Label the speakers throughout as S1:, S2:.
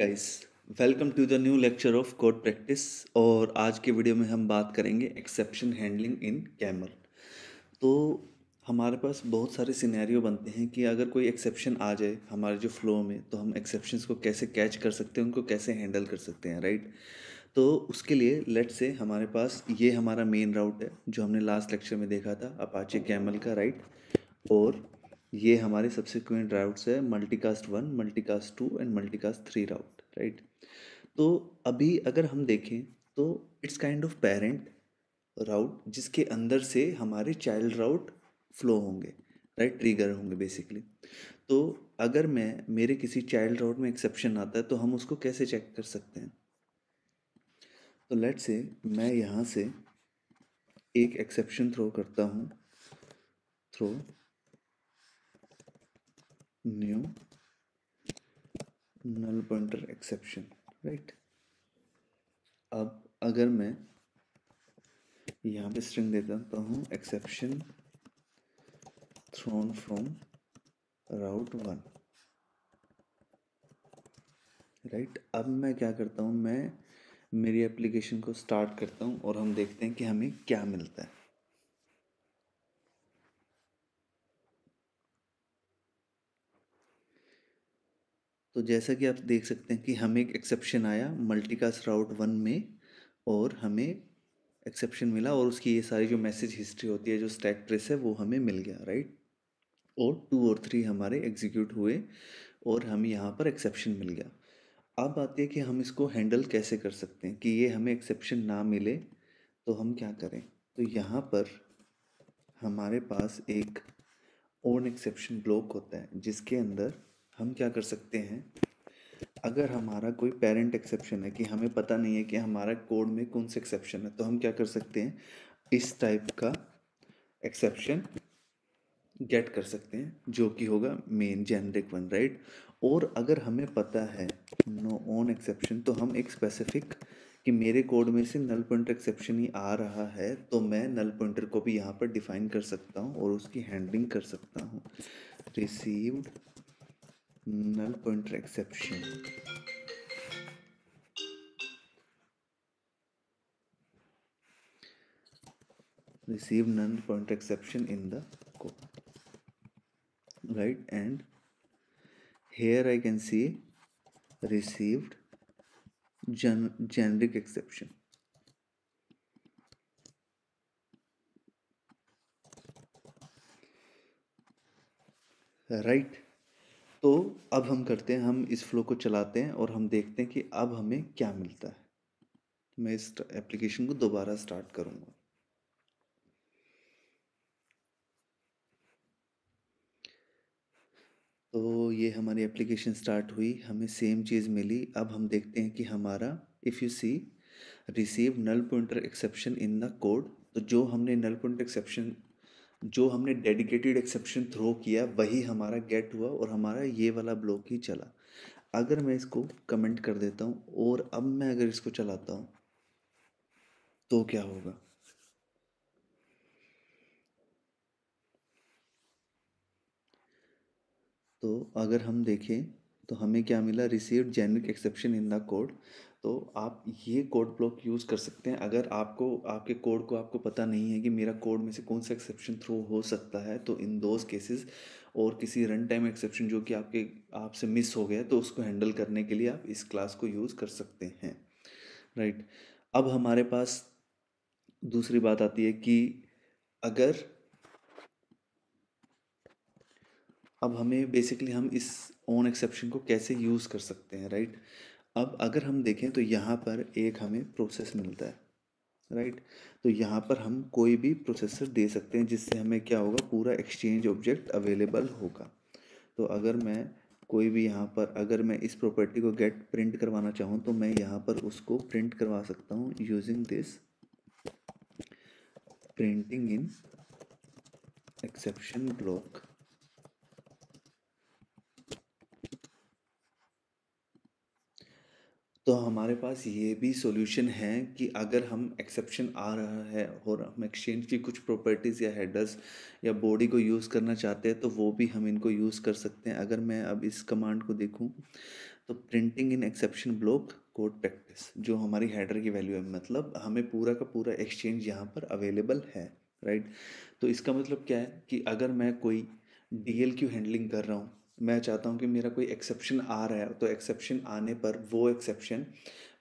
S1: Guys welcome to the new lecture of code practice और आज के वीडियो में हम बात करेंगे एक्सेप्शन हैंडलिंग इन कैमल तो हमारे पास बहुत सारे सिनेरियो बनते हैं कि अगर कोई एक्सेप्शन आ जाए हमारे जो फ्लो में तो हम एक्सेप्शंस को कैसे कैच कर सकते हैं उनको कैसे हैंडल कर सकते हैं राइट तो उसके लिए लेट से हमारे पास ये हमारा मेन राउट है जो हमने लास्ट लेक्चर में देखा था अपाचे कैमल का राइट और ये हमारे सब्सिक्वेंट राउट्स है multicast one multicast two and multicast three route right तो अभी अगर हम देखें तो it's kind of parent route जिसके अंदर से हमारे चाइल्ड राउट फ्लो होंगे राइट ट्रिगर होंगे बेसिकली तो अगर मैं मेरे किसी चाइल्ड राउट में एक्सेप्शन आता है तो हम उसको कैसे चेक कर सकते हैं तो लेट से मैं यहाँ से एक एक्सेप्शन थ्रो करता हूँ throw new null pointer exception right अब अगर मैं यहाँ पे स्ट्रिंग देता देता हूँ exception thrown from route one right अब मैं क्या करता हूँ मैं मेरी एप्लीकेशन को स्टार्ट करता हूँ और हम देखते हैं कि हमें क्या मिलता है तो जैसा कि आप देख सकते हैं कि हमें एक एक्सेप्शन आया मल्टीकास्ट राउट वन में और हमें एक्सेप्शन मिला और उसकी ये सारी जो मैसेज हिस्ट्री होती है जो स्टैक ट्रेस है वो हमें मिल गया राइट और टू और थ्री हमारे एग्जीक्यूट हुए और हमें यहाँ पर एक्सेप्शन मिल गया अब आती है कि हम इसको हैंडल कैसे कर सकते हैं कि ये हमें एक्सेप्शन ना मिले तो हम क्या करें तो यहाँ पर हमारे पास एक ओन एक्सेप्शन ब्लॉक होता है जिसके अंदर हम क्या कर सकते हैं अगर हमारा कोई पेरेंट एक्सेप्शन है कि हमें पता नहीं है कि हमारा कोड में कौन सा एक्सेप्शन है तो हम क्या कर सकते हैं इस टाइप का एक्सेप्शन गेट कर सकते हैं जो कि होगा मेन जेनरिक वन राइट और अगर हमें पता है नो ऑन एक्सेप्शन तो हम एक स्पेसिफिक कि मेरे कोड में से नल पॉइंटर एक्सेप्शन ही आ रहा है तो मैं नल पॉइंटर को भी यहाँ पर डिफाइन कर सकता हूँ और उसकी हैंडलिंग कर सकता हूँ received null pointer exception receive null pointer exception in the code right and here I can see received gen generic exception right तो अब हम करते हैं हम इस फ्लो को चलाते हैं और हम देखते हैं कि अब हमें क्या मिलता है तो मैं इस एप्लीकेशन को दोबारा स्टार्ट करूँगा तो ये हमारी एप्लीकेशन स्टार्ट हुई हमें सेम चीज़ मिली अब हम देखते हैं कि हमारा if you see receive null pointer exception in the code तो जो हमने नल पॉइंटर एक्सेप्शन जो हमने डेडिकेटेड एक्सेप्शन थ्रो किया वही हमारा गेट हुआ और हमारा ये वाला ब्लॉक ही चला अगर मैं इसको कमेंट कर देता हूँ और अब मैं अगर इसको चलाता हूँ तो क्या होगा तो अगर हम देखें तो हमें क्या मिला received generic exception in the code तो आप ये कोड ब्लॉक यूज़ कर सकते हैं अगर आपको आपके कोड को आपको पता नहीं है कि मेरा कोड में से कौन सा एक्सेप्शन थ्रो हो सकता है तो इन दोज केसेस और किसी रन टाइम एक्सेप्शन जो कि आपके आपसे मिस हो गया तो उसको हैंडल करने के लिए आप इस क्लास को यूज़ कर सकते हैं राइट अब हमारे पास दूसरी बात आती है कि अगर अब हमें बेसिकली हम इस ऑन एक्सेप्शन को कैसे यूज़ कर सकते हैं राइट right? अब अगर हम देखें तो यहाँ पर एक हमें प्रोसेस मिलता है राइट तो यहाँ पर हम कोई भी प्रोसेसर दे सकते हैं जिससे हमें क्या होगा पूरा एक्सचेंज ऑब्जेक्ट अवेलेबल होगा तो अगर मैं कोई भी यहाँ पर अगर मैं इस प्रॉपर्टी को गेट प्रिंट करवाना चाहूँ तो मैं यहाँ पर उसको प्रिंट करवा सकता हूँ using this printing in exception block तो हमारे पास ये भी सॉल्यूशन है कि अगर हम एक्सेप्शन आ रहा है और हम एक्सचेंज की कुछ प्रॉपर्टीज़ या हेडर्स या बॉडी को यूज़ करना चाहते हैं तो वो भी हम इनको यूज़ कर सकते हैं अगर मैं अब इस कमांड को देखूँ तो printing in exception block code practice जो हमारी हेडर की वैल्यू है मतलब हमें पूरा का पूरा एक्सचेंज यहाँ पर अवेलेबल है राइट तो इसका मतलब क्या है कि अगर मैं कोई डी हैंडलिंग कर रहा हूँ मैं चाहता हूँ कि मेरा कोई एक्सेप्शन आ रहा है तो एक्सेप्शन आने पर वो एक्सेप्शन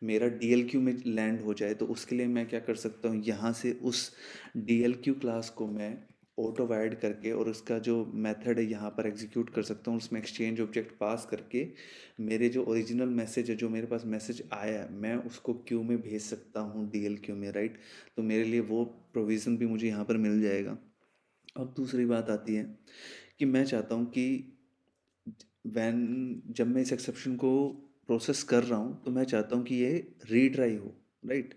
S1: मेरा डी में लैंड हो जाए तो उसके लिए मैं क्या कर सकता हूँ यहाँ से उस डी क्लास को मैं ऑटो वाइड करके और उसका जो मेथड है यहाँ पर एग्जीक्यूट कर सकता हूँ उसमें एक्सचेंज ऑब्जेक्ट पास करके मेरे जो ओरिजिनल मैसेज है जो मेरे पास मैसेज आया है मैं उसको क्यू में भेज सकता हूँ डी एल क्यू में राइट तो मेरे लिए वो प्रोविज़न भी मुझे यहाँ पर मिल जाएगा अब दूसरी बात आती है कि मैं चाहता हूँ कि वैन जब मैं इस एक्सेप्शन को प्रोसेस कर रहा हूँ तो मैं चाहता हूँ कि ये रीट्राई हो राइट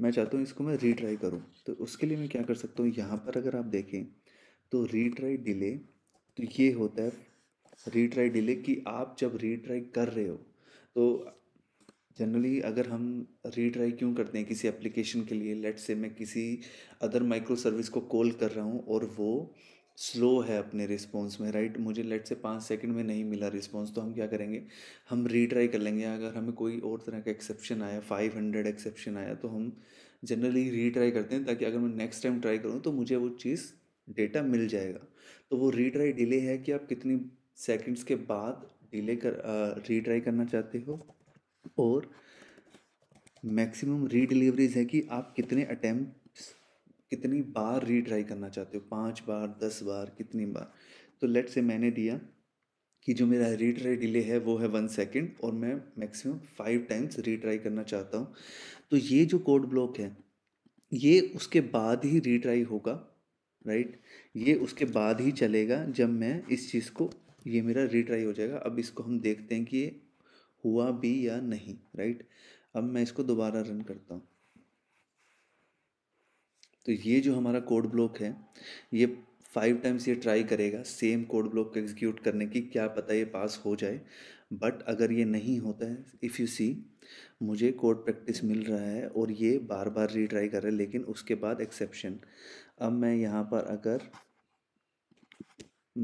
S1: मैं चाहता हूँ इसको मैं रीट्राई करूँ तो उसके लिए मैं क्या कर सकता हूँ यहाँ पर अगर आप देखें तो रीट्राई डिले तो ये होता है रीट्राई डिले कि आप जब रीट्राई कर रहे हो तो जनरली अगर हम रीट्राई क्यों करते हैं किसी एप्लीकेशन के लिए लेट से मैं किसी अदर माइक्रो सर्विस को कॉल कर रहा हूँ और वो स्लो है अपने रिस्पॉन्स में राइट मुझे लेट से पाँच सेकंड में नहीं मिला रिस्पॉन्स तो हम क्या करेंगे हम रीट्राई कर लेंगे अगर हमें कोई और तरह का एक्सेप्शन आया फाइव हंड्रेड एक्सेप्शन आया तो हम जनरली रीट्राई करते हैं ताकि अगर मैं नेक्स्ट टाइम ट्राई करूँ तो मुझे वो चीज़ डेटा मिल जाएगा तो वो रीट्राई डिले है कि आप कितनी सेकेंड्स के बाद डिले कर रीट्राई करना चाहते हो और मैक्सिमम रीडिलीवरीज है कि आप कितने अटैम्प्ट कितनी बार रीट्राई करना चाहते हो पाँच बार दस बार कितनी बार तो लेट से मैंने दिया कि जो मेरा रीट्राई डिले है वो है वन सेकेंड और मैं मैक्सिमम फाइव टाइम्स रीट्राई करना चाहता हूँ तो ये जो कोड ब्लॉक है ये उसके बाद ही रीट्राई होगा राइट ये उसके बाद ही चलेगा जब मैं इस चीज़ को ये मेरा रीट्राई हो जाएगा अब इसको हम देखते हैं कि ये हुआ भी या नहीं राइट अब मैं इसको दोबारा रन करता हूँ तो ये जो हमारा कोड ब्लॉक है ये फाइव टाइम्स ये ट्राई करेगा सेम कोड ब्लॉक को एग्जीक्यूट करने की क्या पता ये पास हो जाए बट अगर ये नहीं होता है इफ़ यू सी मुझे कोड प्रैक्टिस मिल रहा है और ये बार बार रीट्राई कर रहा है लेकिन उसके बाद एक्सेप्शन अब मैं यहाँ पर अगर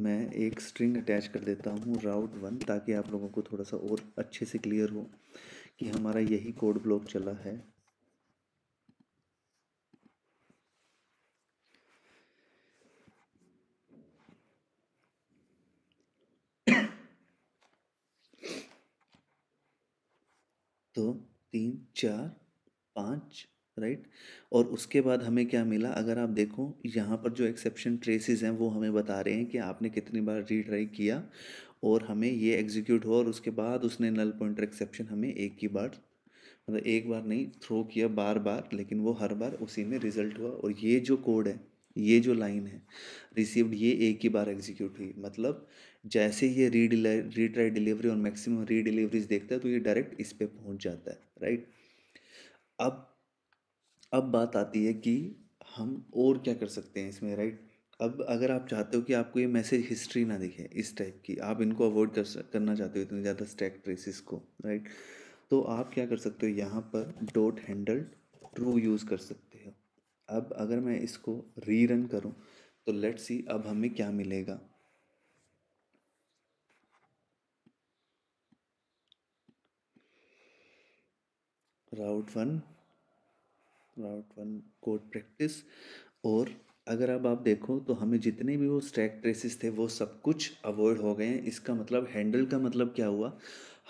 S1: मैं एक स्ट्रिंग अटैच कर देता हूँ राउट वन ताकि आप लोगों को थोड़ा सा और अच्छे से क्लियर हो कि हमारा यही कोड ब्लॉक चला है दो तीन चार पाँच राइट और उसके बाद हमें क्या मिला अगर आप देखो यहाँ पर जो एक्सेप्शन ट्रेसेस हैं वो हमें बता रहे हैं कि आपने कितनी बार रीट्राई किया और हमें ये एग्जीक्यूट हुआ और उसके बाद उसने नल पॉइंटर एक्सेप्शन हमें एक ही बार मतलब एक बार नहीं थ्रो किया बार बार लेकिन वो हर बार उसी में रिजल्ट हुआ और ये जो कोड है ये जो लाइन है रिसीव्ड ये एक ही बार एग्जीक्यूट हुई मतलब जैसे ये रीडिलाई रीट्राई डिलीवरी और मैक्सिमम डिलीवरीज देखता है तो ये डायरेक्ट इस पर पहुँच जाता है राइट अब अब बात आती है कि हम और क्या कर सकते हैं इसमें राइट अब अगर आप चाहते हो कि आपको ये मैसेज हिस्ट्री ना दिखे इस टाइप की आप इनको अवॉइड कर करना चाहते हो इतने ज़्यादा स्टैक ट्रेसिस को राइट तो आप क्या कर सकते हो यहाँ पर डॉट हैंडल ट्रू यूज़ कर सकते हो अब अगर मैं इसको रीरन करूं तो लेट्स सी अब हमें क्या मिलेगा route one route one code practice और अगर अब आप देखो तो हमें जितने भी वो स्टैक ट्रेसेस थे वो सब कुछ अवॉइड हो गए हैं इसका मतलब हैंडल का मतलब क्या हुआ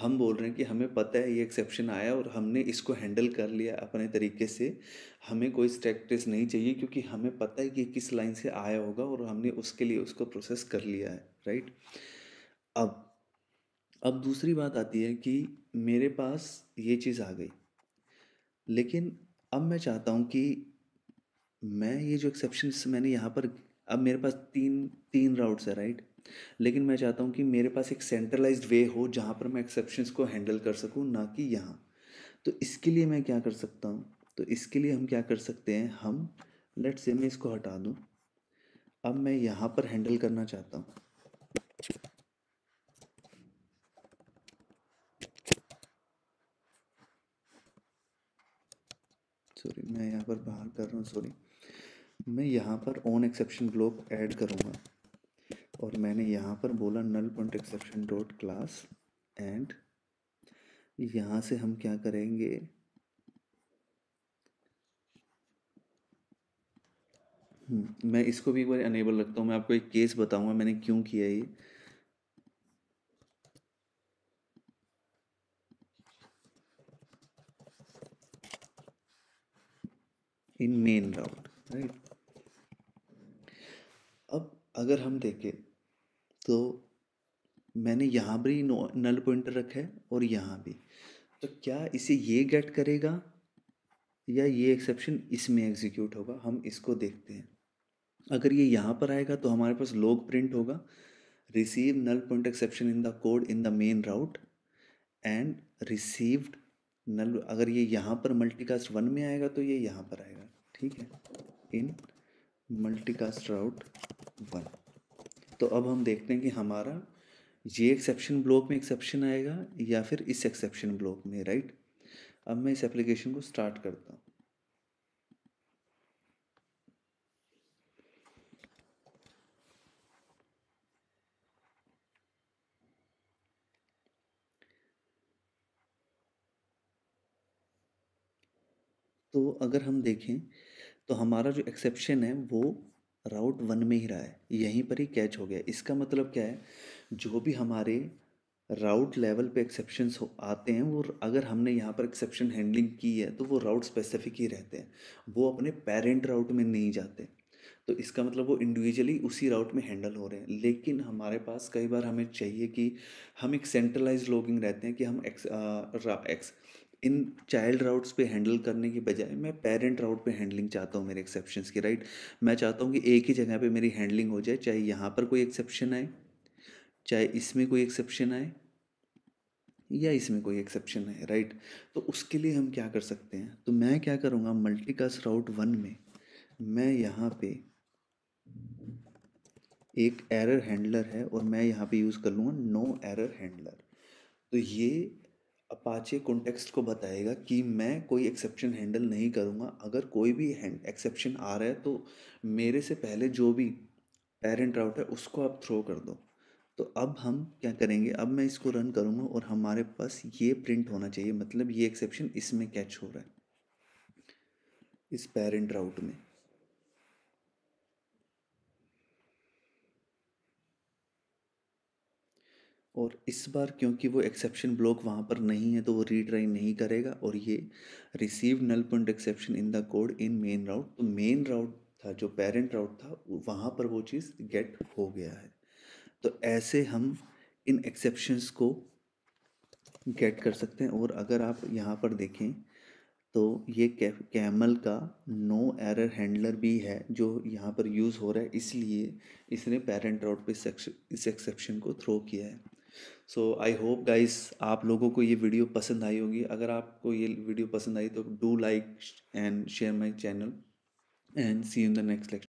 S1: हम बोल रहे हैं कि हमें पता है ये एक्सेप्शन आया और हमने इसको हैंडल कर लिया अपने तरीके से हमें कोई स्ट्रैक्टिस नहीं चाहिए क्योंकि हमें पता है कि किस लाइन से आया होगा और हमने उसके लिए उसको प्रोसेस कर लिया है राइट अब अब दूसरी बात आती है कि मेरे पास ये चीज़ आ गई लेकिन अब मैं चाहता हूँ कि मैं ये जो एक्सेप्शन मैंने यहाँ पर अब मेरे पास तीन तीन राउट्स है राइट लेकिन मैं चाहता हूँ कि मेरे पास एक सेंट्रलाइज वे हो जहाँ पर मैं एक्सेप्शन को हैंडल कर सकूँ ना कि यहाँ तो इसके लिए मैं क्या कर सकता हूँ तो इसके लिए हम क्या कर सकते हैं हम लेट से मैं इसको हटा दूँ अब मैं यहाँ पर हैंडल करना चाहता हूँ सॉरी मैं यहाँ पर बाहर कर रहा हूँ सॉरी मैं यहाँ पर ऑन एक्सेप्शन ग्लोब ऐड करूँगा और मैंने यहाँ पर बोला null point exception dot class and यहाँ से हम क्या करेंगे हम्म, मैं इसको भी एक बार अनेबल रखता हूँ मैं आपको एक केस बताऊँगा मैंने क्यों किया ये इन मेन राउट राइट अब अगर हम देखें तो मैंने यहाँ भी नल पॉइंटर रखा है और यहाँ भी तो क्या इसे ये गेट करेगा या ये एक्सेप्शन इसमें एग्जीक्यूट होगा हम इसको देखते हैं अगर ये यहाँ पर आएगा तो हमारे पास लॉग प्रिंट होगा receive null point exception in the code in the main route and received null अगर ये यहाँ पर मल्टीकास्ट वन में आएगा तो ये यहाँ पर आएगा ठीक है इन मल्टीकास्ट राउट वन तो अब हम देखते हैं कि हमारा ये एक्सेप्शन ब्लॉक में एक्सेप्शन आएगा या फिर इस एक्सेप्शन ब्लॉक में राइट अब मैं इस एप्लीकेशन को स्टार्ट करता हूँ तो अगर हम देखें तो हमारा जो एक्सेप्शन है वो राउट वन में ही रहा है यहीं पर ही कैच हो गया इसका मतलब क्या है जो भी हमारे राउट लेवल पे एक्सेप्शंस आते हैं वो अगर हमने यहाँ पर एक्सेप्शन हैंडलिंग की है तो वो राउट स्पेसिफिक ही रहते हैं वो अपने पेरेंट राउट में नहीं जाते तो इसका मतलब वो इंडिविजुअली उसी राउट में हैंडल हो रहे हैं लेकिन हमारे पास कई बार हमें चाहिए कि हम एक सेंट्रलाइज लॉगिंग रहते हैं कि हम एक्स, आ, एक्स इन चाइल्ड राउट्स पे हैंडल करने के बजाय मैं पेरेंट राउट पे हैंडलिंग चाहता हूँ मेरे एक्सेप्शंस की राइट मैं चाहता हूँ कि एक ही जगह पे मेरी हैंडलिंग हो जाए चाहे यहाँ पर कोई एक्सेप्शन आए चाहे इसमें कोई एक्सेप्शन आए या इसमें कोई एक्सेप्शन आए राइट तो उसके लिए हम क्या कर सकते हैं तो मैं क्या करूँगा मल्टीकास्ट राउट वन में मैं यहाँ पे एक एरर हैंडलर है और मैं यहाँ पे यूज़ कर लूँगा नो एरर हैंडलर तो ये अपाचे कॉन्टेक्स्ट को बताएगा कि मैं कोई एक्सेप्शन हैंडल नहीं करूँगा अगर कोई भी एक्सेप्शन आ रहा है तो मेरे से पहले जो भी पेरेंट राउट है उसको आप थ्रो कर दो तो अब हम क्या करेंगे अब मैं इसको रन करूँगा और हमारे पास ये प्रिंट होना चाहिए मतलब ये एक्सेप्शन इसमें कैच हो रहा है इस पेरेंट राउट में और इस बार क्योंकि वो एक्सेप्शन ब्लॉक वहाँ पर नहीं है तो वो रीट्राई नहीं करेगा और ये receive null point exception in the code in main route तो मेन राउट था जो पेरेंट राउट था वहाँ पर वो चीज़ गेट हो गया है तो ऐसे हम इन एक्सेप्शंस को गेट कर सकते हैं और अगर आप यहाँ पर देखें तो ये कैमल का नो एरर हैंडलर भी है जो यहाँ पर यूज़ हो रहा है इसलिए इसने पेरेंट राउट पे इस एक्सेप्शन को थ्रो किया है सो आई होप गाइस आप लोगों को ये वीडियो पसंद आई होगी अगर आपको ये वीडियो पसंद आई तो do like and share my channel and see in the next lecture